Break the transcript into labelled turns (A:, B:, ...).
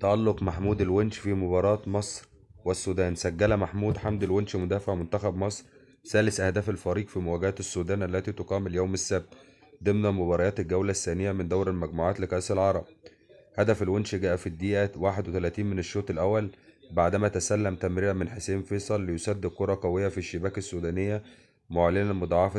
A: تألق محمود الونش في مباراة مصر والسودان سجل محمود حمد الونش مدافع منتخب مصر ثالث أهداف الفريق في مواجهة السودان التي تقام اليوم السبت ضمن مباريات الجولة الثانية من دور المجموعات لكأس العرب هدف الونش جاء في الدقيقة 31 من الشوط الأول بعدما تسلم تمريرة من حسين فيصل ليسدد كرة قوية في الشباك السودانية معلنا مضاعفة